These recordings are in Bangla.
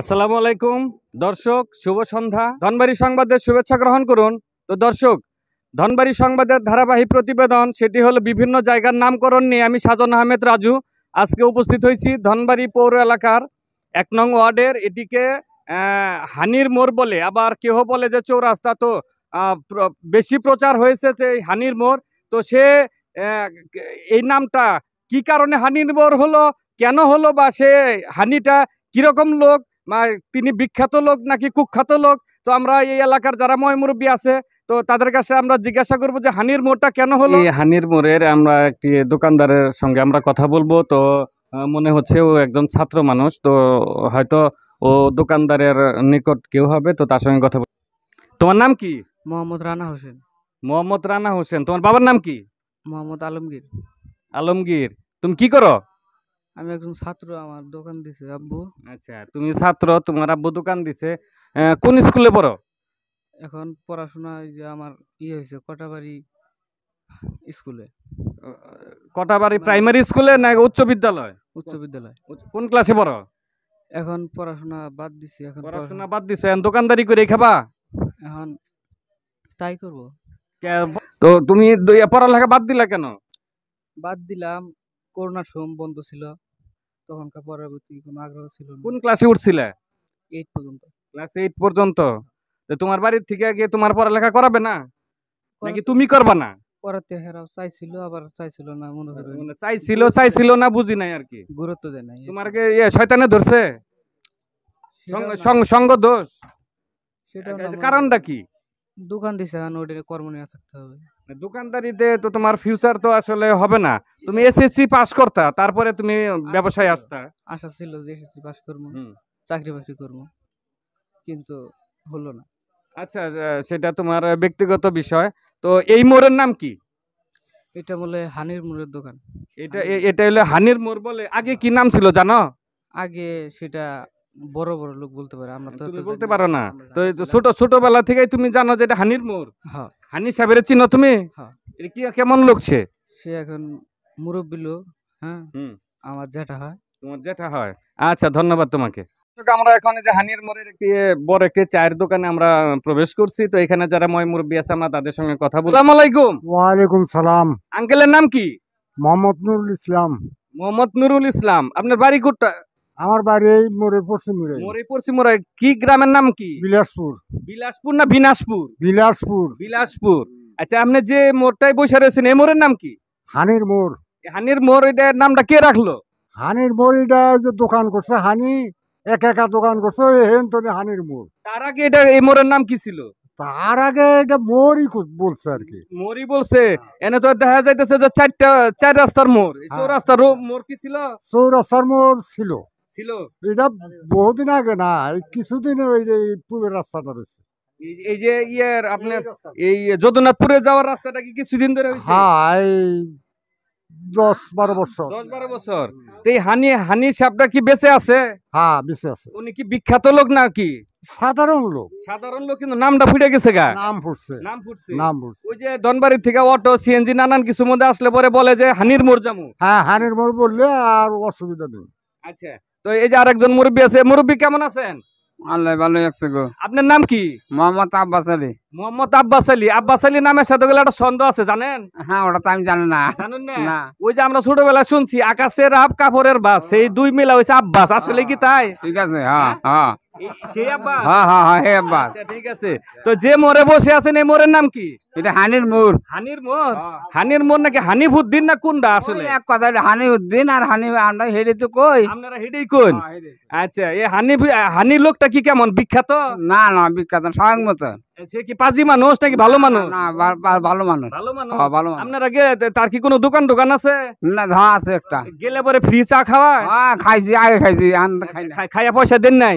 আসসালামু আলাইকুম দর্শক শুভ সন্ধ্যা ধনবাড়ি সংবাদের শুভেচ্ছা গ্রহণ করুন তো দর্শক ধনবাড়ি সংবাদের ধারাবাহিক প্রতিবেদন সেটি হলো বিভিন্ন জায়গার নামকরণ নিয়ে আমি সাজন আহমেদ রাজু আজকে উপস্থিত হয়েছি ধনবাড়ি পৌর এলাকার এক নং ওয়ার্ডের এটিকে হানির মোড় বলে আবার কেহ বলে যে চৌরাস্তা তো বেশি প্রচার হয়েছে যে হানির মোড় তো সে এই নামটা কি কারণে হানির মোড় হলো কেন হলো বা সে হানিটা কীরকম লোক তিনি বিখ্যাত লোক নাকি কুখ্যাত লোক তো আমরা এই এলাকার যারা ময়মুরব্বী আছে তো তাদের কাছে আমরা জিজ্ঞাসা করবো যে হানির মোড়টা কেন হলো এই হানির মোড়ের আমরা একটি দোকানদারের সঙ্গে আমরা কথা বলবো তো মনে হচ্ছে ও একজন ছাত্র মানুষ তো হয়তো ও দোকানদারের নিকট কেউ হবে তো তার সঙ্গে কথা তোমার নাম কি মোহাম্মদ রানা হোসেন মোহাম্মদ রানা হোসেন তোমার বাবার নাম কি মোহাম্মদ আলমগীর আলমগীর তুমি কি করো আমি একজন ছাত্র আমার দোকান দিছে আব্বু আচ্ছা তুমি ছাত্র তোমার আব্বু দোকান দিছে কোন স্কুলে পড়ো এখন পড়াশোনা যে আমার ই ইয়ে হয়েছে কটাবাড়ি স্কুলে কটাবাড়ি প্রাইমারি স্কুলে না উচ্চ বিদ্যালয় উচ্চ বিদ্যালয় কোন ক্লাসে পড়ো এখন পড়াশোনা বাদ দিছি এখন পড়াশোনা বাদ দিছো এখন দোকানদারি করে খাবা এখন তাই করব তো তুমি পড়ালেখা বাদ দিলা কেন বাদ দিলাম করোনার সময় বন্ধ ছিল তখনকার পরবর্তী কোনো আগ্রহ ছিল কোন ক্লাসে উঠছিলে এইট পর্যন্ত ক্লাস এইট পর্যন্ত তোমার বাড়ির থেকে গিয়ে তোমার পড়ালেখা করাবে না নাকি তুমি করবা না পড়াতে হেরাও চাইছিল আবার চাইছিল না মনে করবে মানে চাইছিল চাইছিল না বুঝি নাই আর কি গুরুত্ব দেয় নাই তোমার কি ইয়ে শয়তানে ধরছে সঙ্গ দোষ সেটা কারণটা কি দোকান দিছে ওটা কর্ম নিয়ে থাকতে হবে মানে দোকানদারিতে তো তোমার ফিউচার তো আসলে হবে না তুমি এসএসসি পাস করতা তারপরে তুমি ব্যবসায় আসতা আশা ছিল যে এসএসসি পাস করবো চাকরি বাকরি করবো কিন্তু হলো না আচ্ছা সেটা তোমার ব্যক্তিগত বিষয় তো এই মোড়ের নাম কি এটা বলে হানির মোড়ের দোকান এটা এটা হলো হানির মোড় বলে আগে কি নাম ছিল জানো আগে সেটা বড় বড় লোক বলতে পারে আমরা তো বলতে পারো না তো ছোট ছোটবেলা থেকেই তুমি জানো যে এটা হানির মোর হ্যাঁ হানি সাহেবের চিনো তুমি হ্যাঁ কি কেমন লোক সে সে এখন মুরব্বী লোক হ্যাঁ আমার যেটা হয় তোমার যেটা হয় আচ্ছা ধন্যবাদ তোমাকে আমরা এখন যে হানির মোরের একটি বড় একটি চায়ের দোকানে আমরা প্রবেশ করছি তো এখানে যারা ময় মুরব্বী আছে আমরা তাদের সঙ্গে কথা বলি আসসালামু আলাইকুম ওয়া আলাইকুম সালাম আঙ্কেলের নাম কি মোহাম্মদ নুরুল ইসলাম মোহাম্মদ নুরুল ইসলাম আপনার বাড়ি কোথায় আমার বাড়ি এই মোড়ে পশ্চিম মোড়ে মোড়ে পশ্চিম মোড়ে কি গ্রামের নাম কি বিলাসপুর বিলাসপুর না বিনাশপুর বিলাসপুর বিলাসপুর আচ্ছা আপনি যে মোড়টায় বসে রয়েছেন এই মোড়ের নাম কি হানির মোড় হানির মোড় এটা নামটা কে রাখলো হানির মোড় এটা যে দোকান করছে হানি এক একা দোকান করছে হেন তো হানির মোড় তার আগে এটা এই মোড়ের নাম কি ছিল তার আগে এটা মোড়ই বলছে আর কি মোড়ই বলছে এনে তো দেখা যাইতেছে যে চারটা চার রাস্তার মোড় হ্যাঁ। চৌরাস্তার মোড় কি ছিল চৌরাস্তার মোড় ছিল ছিল এটা বহুদিন আগে না কিছুদিন ওই রাস্তাটা রয়েছে এই যে ইয়ার আপনার এই যদুনাথপুরে যাওয়ার রাস্তাটা কি কিছুদিন ধরে হ্যাঁ, হ্যাঁ বিখ্যাত লোক নাকি সাধারণ লোক সাধারণ লোক কিন্তু নামটা ফুটে গেছে গা নাম ফুটছে নাম ফুটছে নাম ফুটছে ওই যে থেকে অটো সিএনজি নানান কিছু মধ্যে আসলে পরে বলে যে হানির মোর যাবো হ্যাঁ হানির মোড় বললে আর অসুবিধা নেই আচ্ছা তো এই যে আরেকজন মুরব্বী আছে মুরব্বী কেমন আছেন আল্লাহ ভালো আছে গো আপনার নাম কি মোহাম্মদ আব্বাস আলী মোহাম্মদ আব্বাস আলী আব্বাস আলী নামের সাথে গেলে একটা ছন্দ আছে জানেন হ্যাঁ ওটা তো আমি জানি না জানেন না ওই যে আমরা ছোটবেলায় শুনছি আকাশের আব কাপড়ের বাস সেই দুই মিলা হয়েছে আব্বাস আসলে কি হ্যাঁ, তাই ঠিক আছে হ্যাঁ হ্যাঁ হানির লোকটা কি কেমন বিখ্যাত না না বিখ্যাত স্বয়ং মত সে কি পাজি মানুষ নাকি ভালো মানুষ ভালো মানুষ ভালো মানুষ হ্যাঁ, ভালো তার কি কোনো দোকান দোকান আছে না ধা হ্যাঁ, আছে একটা গেলে পরে ফ্রি চা খাওয়া হ্যাঁ, খাইছি আগে খাইছি খাইয়া পয়সা দেন নাই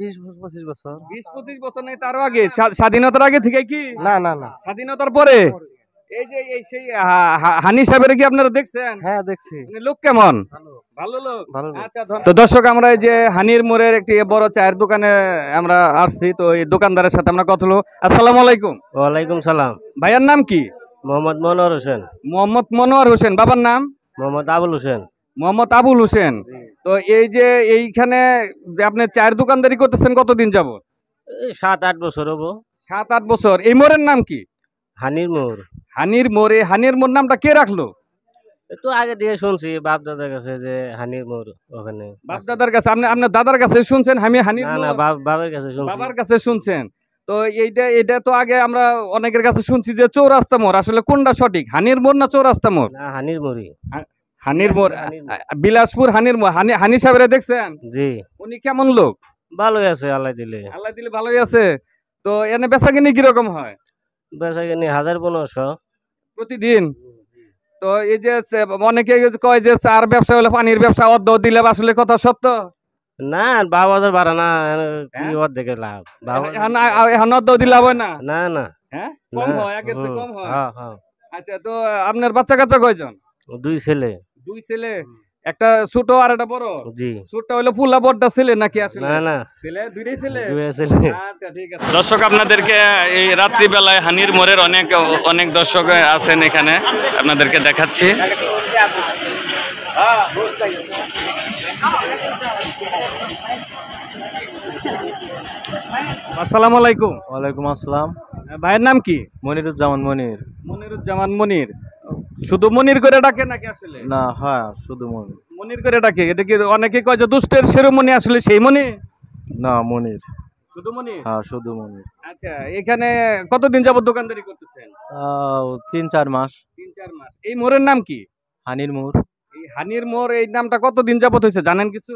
তো দর্শক আমরা এই যে হানির মোড়ের একটি বড় চায়ের দোকানে আমরা আসছি তো এই দোকানদারের সাথে আমরা কথা হলো আসসালামু আলাইকুম ওয়ালাইকুম সালাম ভাইয়ার নাম কি মোহাম্মদ মনোয়ার হোসেন মোহাম্মদ মনোয়ার হোসেন বাবার নাম মোহাম্মদ আবুল হোসেন মোহাম্মদ আবুল হোসেন তো এই যে এইখানে আপনি চায়ের দোকানদারি করতেছেন কতদিন যাব সাত আট বছর হবো সাত আট বছর এই মোড়ের নাম কি হানির মোর হানির এই হানির মোড় নামটা কে রাখলো তো আগে দিয়ে শুনছি বাপ দাদার কাছে যে হানির মোর ওখানে বাপ দাদার কাছে আপনি আপনার দাদার কাছে শুনছেন আমি হানির না বাবার কাছে শুনছি বাবার কাছে শুনছেন তো এইটা এটা তো আগে আমরা অনেকের কাছে শুনছি যে চৌরাস্তা মোড় আসলে কোনটা সঠিক হানির মোড় না চৌরাস্তা মোড় না হানির মোড়ই হানির মোড় বিলাসপুর হানির মোড় হানি হানি সাহেবরা দেখছেন জি উনি কেমন লোক ভালোই আছে আল্লাহ দিলে আল্লাহ দিলে ভালোই আছে তো এনে বেচা কিনি কিরকম হয় বেচা কিনি হাজার পনেরোশো প্রতিদিন তো এই যে অনেকে কয় যে চার ব্যবসা হলে পানির ব্যবসা অর্ধ দিলে আসলে কথা সত্য না বাবা বাড়া না কি হ্যাঁ? অর্ধেকের লাভ এখন অর্ধ দিলে হবে না না না হ্যাঁ, হ্যাঁ, হ্যাঁ। আচ্ছা তো আপনার বাচ্চা কাচ্চা কয়জন দুই ছেলে দুই ছেলে একটা ছোট আর একটা বড় জি ছোটটা হলো ফুলা বড়টা ছেলে নাকি আসলে না না ছেলে দুইটাই ছেলে দুইটাই ছেলে আচ্ছা ঠিক আছে দর্শক আপনাদেরকে এই রাত্রি বেলায় হানির মোড়ের অনেক অনেক দর্শক আছেন এখানে আপনাদেরকে দেখাচ্ছি আসসালামু আলাইকুম ওয়ালাইকুম আসসালাম ভাইয়ের নাম কি মনিরুজ্জামান মনির মনিরুজ্জামান মনির শুধু মনির করে ডাকে নাকি আসলে না হ্যাঁ শুধু মনির মনির করে ডাকে এটা কি অনেকে কয় যে দুষ্টের শিরোমণি আসলে সেই মনি না মনির হ্যাঁ আচ্ছা এখানে কতদিন যাবত দোকানদারি তিন চার মাস তিন চার মাস এই নাম কি হানির এই হানির এই নামটা যাবত হয়েছে জানেন কিছু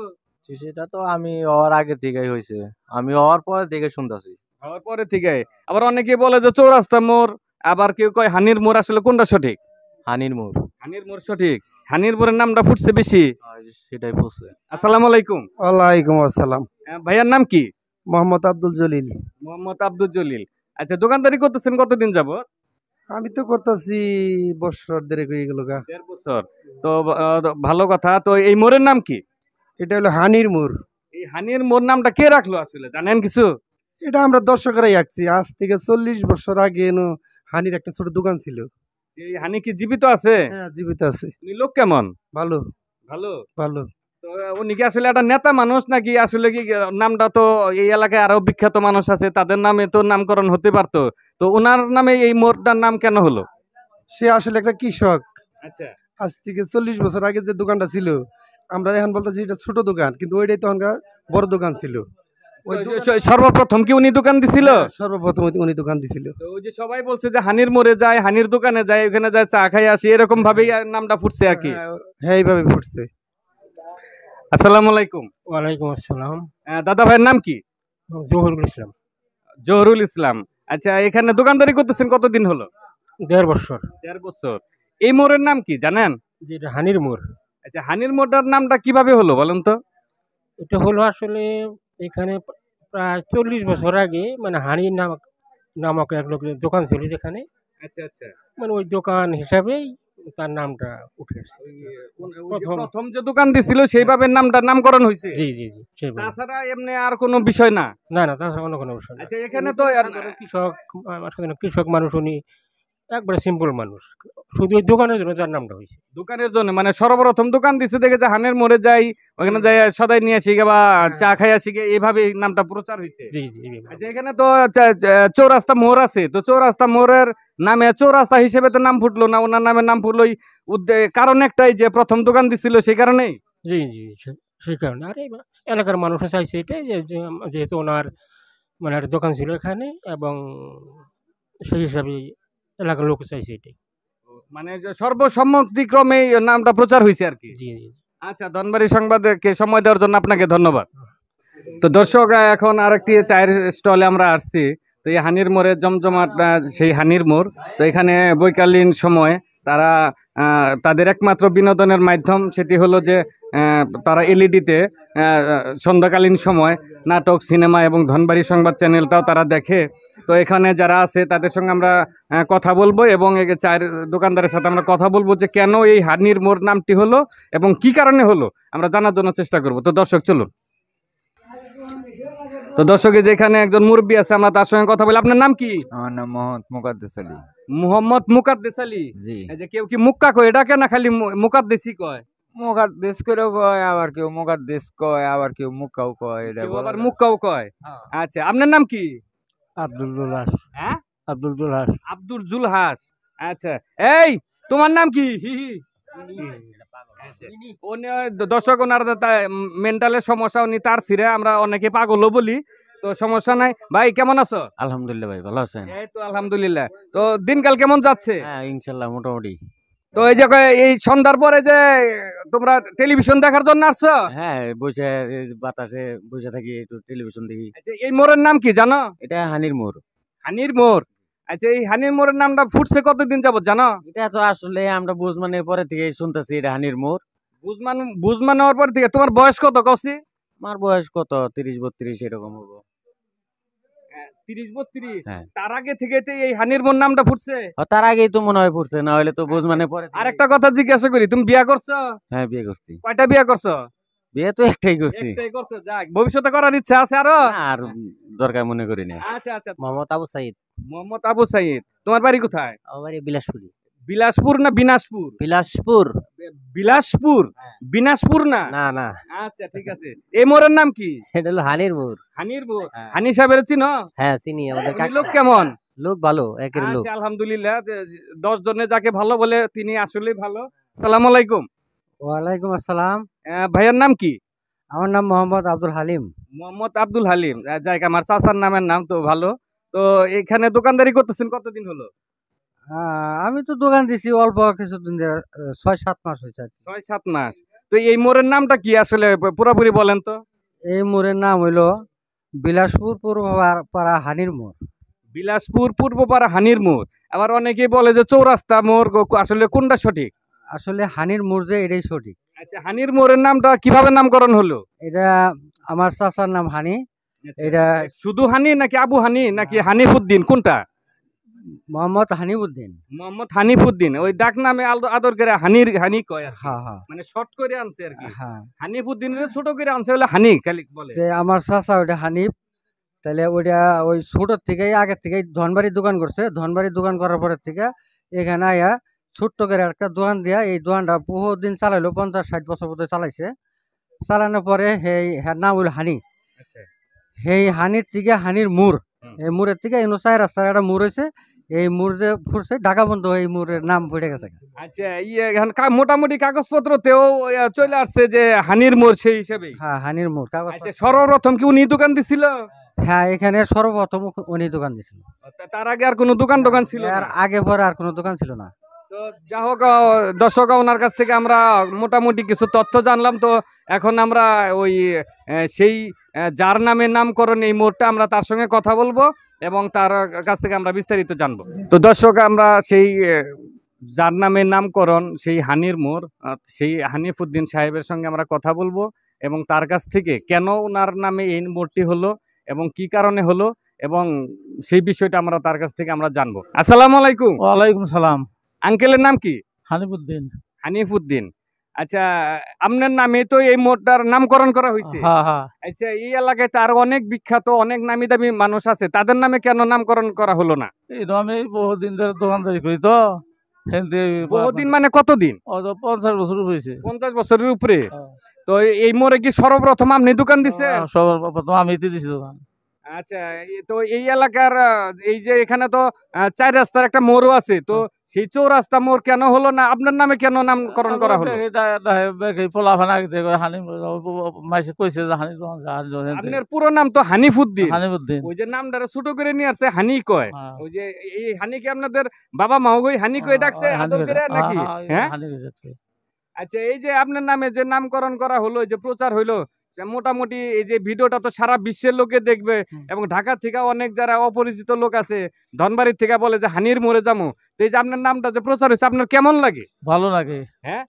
সেটা তো আমি হওয়ার আগে থেকেই হয়েছে আমি ওর পর থেকে শুনতেছি হওয়ার পরে থেকে আবার অনেকে বলে যে চৌরাস্তা মোর আবার কেউ কয় হানির মোর আসলে কোনটা সঠিক হানির মোড় হানির মোড় সঠিক হানির মোরের নামটা ফুটছে বেশি হ্যাঁ, সেটাই ফুটছে আসসালামু আলাইকুম ওয়ালাইকুম আসসালাম ভাইয়ার নাম কি মোহাম্মদ আব্দুল জলিল মোহাম্মদ আব্দুল জলিল আচ্ছা দোকানদারি করতেছেন কতদিন যাব আমি তো করতেছি বছর দেড়েক হয়ে গেল গা দেড় বছর তো ভালো কথা তো এই মোরের নাম কি এটা হলো হানির মোর এই হানির মোড় নামটা কে রাখলো আসলে জানেন কিছু এটা আমরা দর্শকেরাই রাখছি আজ থেকে চল্লিশ বছর আগে হানির একটা ছোট দোকান ছিল হানি কি জীবিত আছে হ্যাঁ, জীবিত আছে লোক কেমন ভালো ভালো ভালো উনি কি আসলে একটা নেতা মানুষ নাকি আসলে কি নামটা তো এই এলাকায় আরো বিখ্যাত মানুষ আছে তাদের নামে তো নামকরণ হতে পারতো তো ওনার নামে এই মোড়টার নাম কেন হলো সে আসলে একটা কৃষক আচ্ছা আজ থেকে চল্লিশ বছর আগে যে দোকানটা ছিল আমরা এখন বলতেছি এটা ছোট দোকান কিন্তু ওইটাই তখনকার বড় দোকান ছিল সর্বপ্রথম কি উনি দোকান দিছিল হ্যাঁ, সর্বপ্রথম উনি দোকান দিছিল ওই যে সবাই বলছে যে হানির মোড়ে যায় হানির দোকানে যায় ওখানে যায় চা খাই আসি এরকম ভাবেই নামটা ফুটছে আর কি হ্যাঁ, হ্যাঁ এইভাবে ফুটছে আসসালামু আলাইকুম ওয়ালাইকুম আসসালাম হ্যাঁ, দাদা ভাইয়ের নাম কি জহুরুল ইসলাম জহুরুল ইসলাম আচ্ছা এখানে দোকানদারি করতেছেন কতদিন হলো দেড় বছর দেড় বছর এই মোড়ের নাম কি জানেন যে হানির মোড় আচ্ছা হানির মোড়টার নামটা কিভাবে হলো বলেন তো এটা হলো আসলে এখানে প্রায় চল্লিশ বছর আগে মানে হানি নামক নামক এক লোক দোকান ছিল যেখানে আচ্ছা আচ্ছা মানে ওই দোকান হিসাবেই তার নামটা উঠে আসছে প্রথম যে দোকান দিছিল সেইভাবে নামটার নামকরণ হয়েছে জি জি জি তাছাড়া এমনি আর কোনো বিষয় না না না তাছাড়া অন্য কোনো বিষয় আচ্ছা এখানে তো কৃষক কৃষক মানুষ উনি একবারে সিম্পল মানুষ শুধু দোকানের জন্য যার নামটা হয়েছে দোকানের জন্য মানে সর্বপ্রথম দোকান দিছে দেখে যে হানের মোড়ে যাই ওখানে যাই সদাই নিয়ে আসি বা হ্যাঁ। চা খাই আসি এইভাবে নামটা প্রচার হয়েছে জি জি আচ্ছা এখানে তো চৌরাস্তা মোড় আছে তো চৌরাস্তা মোড়ের নামে চৌরাস্তা হিসেবে তো নাম ফুটলো না ওনার নামে নাম ফুটলো কারণ একটাই যে প্রথম দোকান দিছিল সেই কারণেই জি জি সেই কারণে আর এলাকার মানুষও চাইছে এটাই যেহেতু ওনার মানে একটা দোকান ছিল এখানে এবং সেই হিসাবে এলাকার লোক চাইছে এটাই মানে সর্বসম্মতিক্রমে নামটা প্রচার হয়েছে আর কি আচ্ছা ধনবাড়ি সংবাদকে সময় দেওয়ার জন্য আপনাকে ধন্যবাদ তো দর্শক এখন আরেকটি চায়ের স্টলে আমরা আসছি তো এই হানির মোড়ে জমজমাট সেই হানির মোড় তো এখানে বৈকালীন সময় তারা তাদের একমাত্র বিনোদনের মাধ্যম সেটি হলো যে তারা এলইডিতে সন্ধ্যাকালীন সময় নাটক সিনেমা এবং ধনবাড়ি সংবাদ চ্যানেলটাও তারা দেখে তো এখানে যারা আছে তাদের সঙ্গে আমরা কথা বলবো এবং চায়ের দোকানদারের সাথে আমরা কথা বলবো যে কেন এই হানির মোড় নামটি হলো এবং কি কারণে হলো আমরা জানার জন্য চেষ্টা করব তো দর্শক চলুন তো দর্শক যেখানে একজন মুরব্বী আছে আমরা তার সঙ্গে কথা বলি আপনার নাম কি আমার নাম মোহাম্মদ মুকাদ্দেস আলী মোহাম্মদ মুকাদ্দেস আলী জি এই যে কেউ কি মুক্কা কয় এটা কেন খালি মুকাদ্দেসি কয় মুকাদ্দেস করে কয় আবার কেউ মুকাদ্দেস কয় আবার কেউ মুক্কাও কয় এটা বলে আবার মুক্কাও কয় হ্যাঁ। আচ্ছা আপনার নাম কি আব্দুল জুলহাস হ্যাঁ আব্দুল জুলহাস আব্দুল জুলহাস আচ্ছা এই তোমার নাম কি হি হি উনি দর্শক ওনার মেন্টালের সমস্যা উনি তার আমরা অনেকে পাগলও বলি তো সমস্যা নাই ভাই কেমন আছো আলহামদুলিল্লাহ ভাই ভালো আছেন এই তো আলহামদুলিল্লাহ তো দিনকাল কেমন যাচ্ছে হ্যাঁ ইনশাল্লাহ মোটামুটি তো এই যে এই সন্ধ্যার পরে যে তোমরা টেলিভিশন দেখার জন্য আসছো হ্যাঁ বসে বাতাসে বসে থাকি একটু টেলিভিশন দেখি আচ্ছা, এই মোড়ের নাম কি জানো এটা হানির মোড় হানির মোড় আচ্ছা এই হানির মোড়ের নামটা ফুটছে কতদিন যাবত জানো এটা তো আসলে আমরা মানে পরে থেকে শুনতেছি এটা হানির মোড় বুঝমান বুঝমান হওয়ার পর থেকে তোমার বয়স কত কৌশি আমার বয়স কত তিরিশ বত্রিশ এরকম হ্যাঁ, তিরিশ হ্যাঁ। তার আগে এই হানির নামটা তার তো মনে হয় তুমি হ্যাঁ, করছো বিয়ে তো ভবিষ্যতে করার ইচ্ছা আছে আরো আর দরকার মনে করি না আচ্ছা আচ্ছা মোহাম্মদ আবু সাইদ আবু তোমার বাড়ি কোথায় বিলাসপুর না বিনাশপুর বিলাসপুর বিলাসপুর হ্যাঁ। বিনাশপুর না না না আচ্ছা ঠিক আছে এই মোড়ের নাম কি এটা হলো হানির মোড় হানির মোড় হ্যাঁ। হানি সাহেবের চিনো হ্যাঁ চিনি আমাদের লোক কেমন লোক ভালো একের লোক আচ্ছা, আলহামদুলিল্লাহ দশ জনে যাকে ভালো বলে তিনি আসলে ভালো সালাম আলাইকুম ওয়ালাইকুম আসসালাম ভাইয়ের নাম কি আমার নাম মোহাম্মদ আব্দুল হালিম মোহাম্মদ আব্দুল হালিম যাই আমার চাচার নামের নাম তো ভালো তো এখানে দোকানদারি করতেছেন কতদিন হলো হ্যাঁ, আমি তো দোকান দিছি অল্প কিছুদিন ছয় সাত মাস হয়েছে ছয় সাত মাস তো এই মোড়ের নামটা কি আসলে পুরোপুরি বলেন তো এই মোড়ের নাম হইলো বিলাসপুর পূর্ব পাড়া হানির মোড় বিলাসপুর পূর্ব পাড়া হানির মোড় আবার অনেকেই বলে যে চৌরাস্তা মোড় আসলে কোনটা সঠিক আসলে হানির মোড় যে এটাই সঠিক আচ্ছা হানির মোড়ের নামটা কিভাবে নামকরণ হলো এটা আমার চাচার নাম হানি আচ্ছা, এটা শুধু হানি নাকি আবু হানি নাকি হানিফুদ্দিন কোনটা মোহাম্মদ হানিফুদ্দিন মোহাম্মদ হানিফুদ্দিন ওই ডাক নামে আদর করে হানির হানি কয় হ্যাঁ হ্যাঁ মানে শর্ট করে আনছে আর কি হ্যাঁ হানিফুদ্দিনের ছোট করে আনছে বলে হানি খালি বলে যে আমার চাচা ওটা হানিফ তাহলে ওইটা ওই ছোট থেকেই আগের থেকেই ধনবাড়ির দোকান করছে ধনবাড়ি দোকান করার পরের থেকে এখানে আয়া ছোট্ট করে একটা দোকান দিয়া এই দোকানটা বহু দিন চালাইলো পঞ্চাশ ষাট বছর পর্যন্ত চালাইছে চালানোর পরে সেই হ্যাঁ নাম হইল হানি আচ্ছা। সেই হানির থেকে হানির মুর এই মুরের থেকে এনো চাই রাস্তার একটা মুর হয়েছে এই মুহূর্তে ফুরছে ঢাকা বন্ধ এই মুহূর্তের নাম ফুটে গেছে আচ্ছা ইয়ে মোটামুটি কাগজপত্র তেও চলে আসছে যে হানির মোড় সেই হিসেবে হ্যাঁ হানির মোড় কাগজ আচ্ছা, সর্বপ্রথম কি উনি দোকান দিছিল হ্যাঁ এখানে সর্বপ্রথম উনি দোকান দিছিল তার আগে আর কোনো দোকান দোকান ছিল আর আগে পরে আর কোনো দোকান ছিল না তো যা হোক দর্শক ওনার কাছ থেকে আমরা মোটামুটি কিছু তথ্য জানলাম তো এখন আমরা ওই সেই যার নামে নামকরণ এই মোড়টা আমরা তার সঙ্গে কথা বলবো এবং তার কাছ থেকে আমরা বিস্তারিত জানব তো দর্শক আমরা সেই যার নামে নামকরণ সেই হানির মোর সেই হানিফুদ্দিন সাহেবের সঙ্গে আমরা কথা বলবো এবং তার কাছ থেকে কেন ওনার নামে এই মোড়টি হলো এবং কি কারণে হলো এবং সেই বিষয়টা আমরা তার কাছ থেকে আমরা জানবো আসসালাম আলাইকুম ওয়ালাইকুম সালাম আঙ্কেলের নাম কি হানিফুদ্দিন হানিফুদ্দিন আচ্ছা আপনার নামে তো এই মোড়টার নামকরণ করা হয়েছে হ্যাঁ, হ্যাঁ। আচ্ছা এই এলাকায় তার অনেক বিখ্যাত অনেক নামি দামি মানুষ আছে তাদের নামে কেন নামকরণ করা হলো না এই আমি বহুদিন ধরে দোকানদারি করি তো বহুদিন মানে কতদিন পঞ্চাশ বছর হয়েছে পঞ্চাশ বছরের উপরে হ্যাঁ। তো এই মোড়ে কি সর্বপ্রথম আপনি দোকান দিচ্ছেন সর্বপ্রথম আমি দিছি দোকান আচ্ছা তো এই এলাকার এই যে এখানে তো চার রাস্তার একটা মোড়ও আছে তো সেই চৌরাস্তা মোড় কেন হলো না আপনার নামে কেন নামকরণ করা হলো আপনার পুরো নাম তো হানিফুদ্দিন হানিফুদ্দিন ওই যে নাম নামটারে ছোট করে নিয়ে আসছে হানি কয় হ্যাঁ। ওই যে এই হানি কি আপনাদের বাবা মাও হানি কয় হ্যাঁ, ডাকছে আদর করে নাকি হ্যাঁ, হ্যাঁ আচ্ছা এই যে আপনার নামে যে নামকরণ করা হলো যে প্রচার হইলো মোটামুটি এই যে ভিডিওটা তো সারা বিশ্বের লোকে দেখবে এবং ঢাকা থেকে অনেক যারা অপরিচিত লোক আছে ধনবাড়ির থেকে বলে যে হানির মরে যাবো এই যে আপনার নামটা যে প্রচার হয়েছে আপনার কেমন লাগে ভালো লাগে হ্যাঁ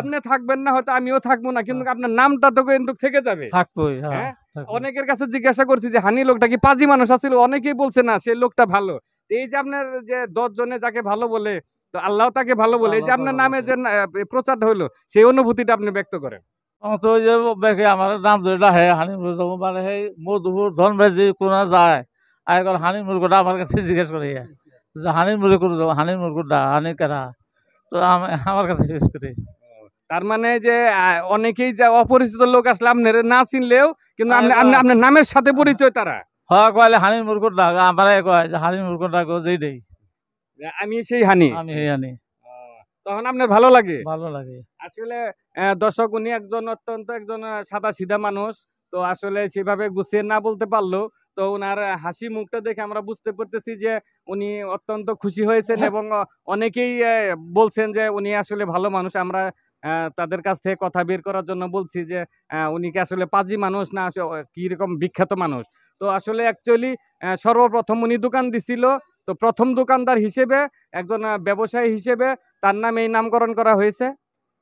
আপনি থাকবেন না হয়তো আমিও থাকবো না কিন্তু হ্যাঁ। আপনার নামটা তো কিন্তু থেকে যাবে থাকবোই হ্যাঁ, হ্যাঁ? অনেকের কাছে জিজ্ঞাসা করছি যে হানি লোকটা কি পাজি মানুষ আছিল অনেকেই বলছে না সে লোকটা ভালো এই যে আপনার যে দশ জনে যাকে ভালো বলে তো আল্লাহ তাকে ভালো বলে এই যে আপনার নামে যে প্রচারটা হলো সেই অনুভূতিটা আপনি ব্যক্ত করেন তো যে আমার নাম ধরে যাব মানে সেই কোনা যায় কোটা আমার কাছে জিজ্ঞেস করে যে করে কোটা হানি কেনা তো আমার কাছে জিজ্ঞেস তার মানে যে অনেকেই যে অপরিচিত লোক আসলে আপনার না চিনলেও কিন্তু আপনি আপনার নামের সাথে পরিচয় তারা হ্যাঁ হানি হানিমুর কোটা আমার কয় যে হানিমুর কোটা যেই দেই আমি সেই হানি আমি সেই হানি তখন আপনার ভালো লাগে ভালো লাগে আসলে দর্শক উনি একজন অত্যন্ত একজন সাদা সিধা মানুষ তো আসলে সেভাবে গুছিয়ে না বলতে পারলো তো ওনার হাসি মুখটা দেখে আমরা বুঝতে পারতেছি যে উনি অত্যন্ত খুশি হয়েছেন হ্যাঁ। এবং অনেকেই বলছেন যে উনি আসলে ভালো মানুষ আমরা তাদের কাছ থেকে কথা বের করার জন্য বলছি যে উনি কি আসলে পাজি মানুষ না আসলে রকম বিখ্যাত মানুষ তো আসলে অ্যাকচুয়ালি সর্বপ্রথম উনি দোকান দিছিল তো প্রথম দোকানদার হিসেবে একজন ব্যবসায়ী হিসেবে তার নামে এই নামকরণ করা হয়েছে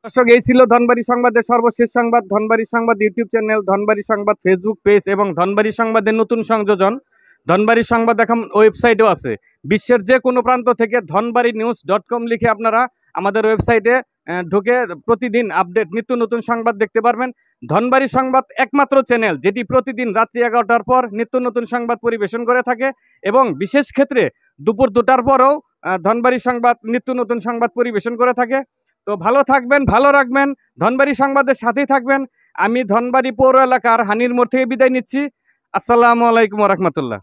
দর্শক এই ছিল ধনবাড়ি সংবাদের সর্বশেষ সংবাদ ধনবাড়ি সংবাদ ইউটিউব চ্যানেল ধনবাড়ি সংবাদ ফেসবুক পেজ এবং ধনবাড়ি সংবাদের নতুন সংযোজন ধনবাড়ি সংবাদ এখন ওয়েবসাইটও আছে বিশ্বের যে কোনো প্রান্ত থেকে ধনবাড়ি নিউজ ডট কম লিখে আপনারা আমাদের ওয়েবসাইটে ঢুকে প্রতিদিন আপডেট নিত্য নতুন সংবাদ দেখতে পারবেন ধনবাড়ি সংবাদ একমাত্র চ্যানেল যেটি প্রতিদিন রাত্রি এগারোটার পর নিত্য নতুন সংবাদ পরিবেশন করে থাকে এবং বিশেষ ক্ষেত্রে দুপুর দুটার পরও ধনবাড়ি সংবাদ নিত্য নতুন সংবাদ পরিবেশন করে থাকে তো ভালো থাকবেন ভালো রাখবেন ধনবাড়ি সংবাদের সাথেই থাকবেন আমি ধনবাড়ি পৌর এলাকার হানির মোড় থেকে বিদায় নিচ্ছি আসসালামু আলাইকুম রহমতুল্লাহ